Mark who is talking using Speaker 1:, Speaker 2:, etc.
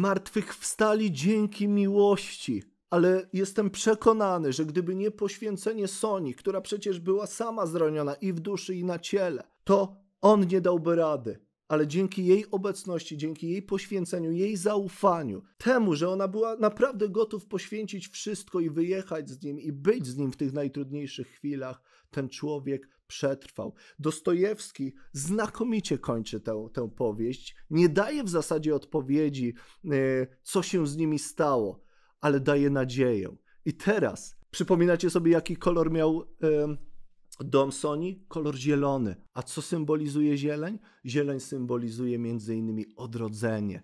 Speaker 1: zmartwychwstali dzięki miłości. Ale jestem przekonany, że gdyby nie poświęcenie Soni, która przecież była sama zraniona i w duszy, i na ciele, to on nie dałby rady ale dzięki jej obecności, dzięki jej poświęceniu, jej zaufaniu, temu, że ona była naprawdę gotów poświęcić wszystko i wyjechać z nim i być z nim w tych najtrudniejszych chwilach, ten człowiek przetrwał. Dostojewski znakomicie kończy tę, tę powieść. Nie daje w zasadzie odpowiedzi, e, co się z nimi stało, ale daje nadzieję. I teraz przypominacie sobie, jaki kolor miał. Yy, Dom Sony kolor zielony. A co symbolizuje zieleń? Zieleń symbolizuje między innymi odrodzenie,